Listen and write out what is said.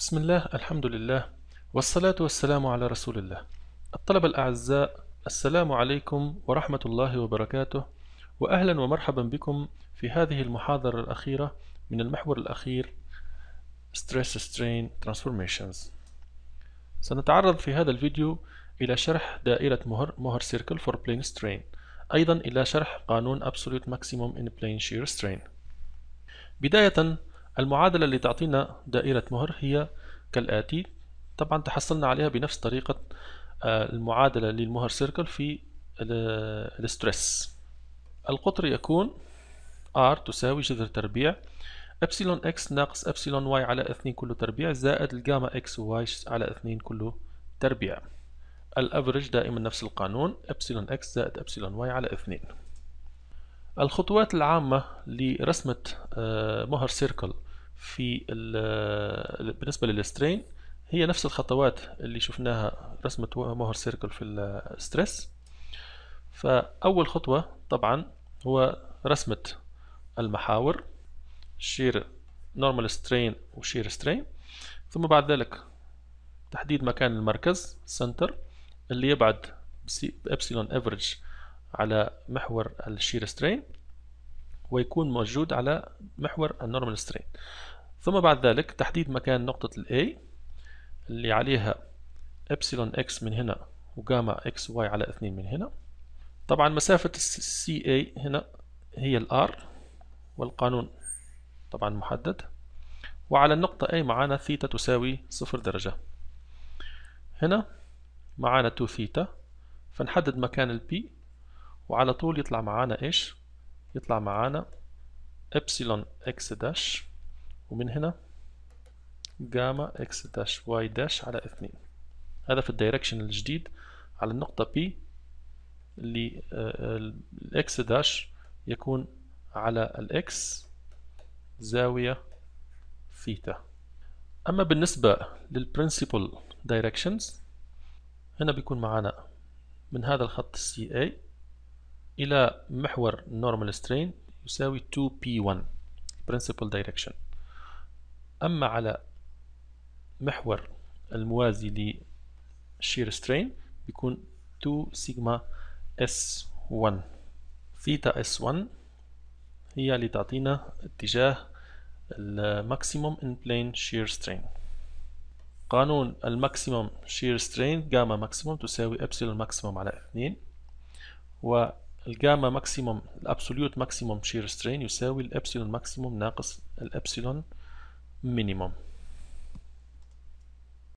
بسم الله الحمد لله والصلاة والسلام على رسول الله الطلبة الأعزاء السلام عليكم ورحمة الله وبركاته وأهلا ومرحبا بكم في هذه المحاضرة الأخيرة من المحور الأخير Stress Strain Transformations سنتعرض في هذا الفيديو إلى شرح دائرة مهر مهر Circle for plane strain أيضا إلى شرح قانون Absolute Maximum in Plane Shear Strain بداية المعادلة اللي تعطينا دائرة مهر هي كالآتي طبعا تحصلنا عليها بنفس طريقة آه، المعادلة للمهر سيركل في الستريس القطر يكون R تساوي جذر تربيع ابسلون اكس ناقص ابسلون واي على اثنين كله تربيع زائد الجاما اكس وواي على اثنين كله تربيع الافرج دائما نفس القانون ابسلون اكس زائد ابسلون واي على اثنين الخطوات العامة لرسمة آه، مهر سيركل في بالنسبة للسترين هي نفس الخطوات اللي شفناها رسمة مهر سيركل في الستريس فأول خطوة طبعا هو رسمة المحاور شير نورمال سترين وشير سترين ثم بعد ذلك تحديد مكان المركز سنتر اللي يبعد بابسيلون افريج على محور الشير سترين ويكون موجود على محور النورمال سترين ثم بعد ذلك تحديد مكان نقطة الـ A اللي عليها ابسلون اكس من هنا وجاما اكس واي على اثنين من هنا طبعا مسافة السي A هنا هي الـ R والقانون طبعا محدد وعلى النقطة A معانا ثيتا تساوي صفر درجة هنا معانا 2 ثيتا فنحدد مكان الـ P وعلى طول يطلع معانا ايش يطلع معانا ابسلون اكس داش ومن هنا جاما اكس داش واي داش على اثنين هذا في الدايركشن الجديد على النقطة P اللي آه، الاكس داش يكون على الاكس زاوية ثيتا أما بالنسبة للبرنسيبل دايركشنز هنا بيكون معانا من هذا الخط CA إلى محور نورمال سترين يساوي 2P1 principal دايركشن أما على محور الموازي للشير سترين بيكون 2 سيجما S1 ثيتا S1 هي اللي تعطينا اتجاه الماكسيموم ان بلين شير سترين قانون الماكسيموم شير سترين جاما ماكسيموم تساوي ابسلون ماكسيموم على 2 و الجاما ماكسيموم الابسوليوت ماكسيموم شير سترين يساوي الابسيلون ماكسيموم ناقص الابسيلون مينيموم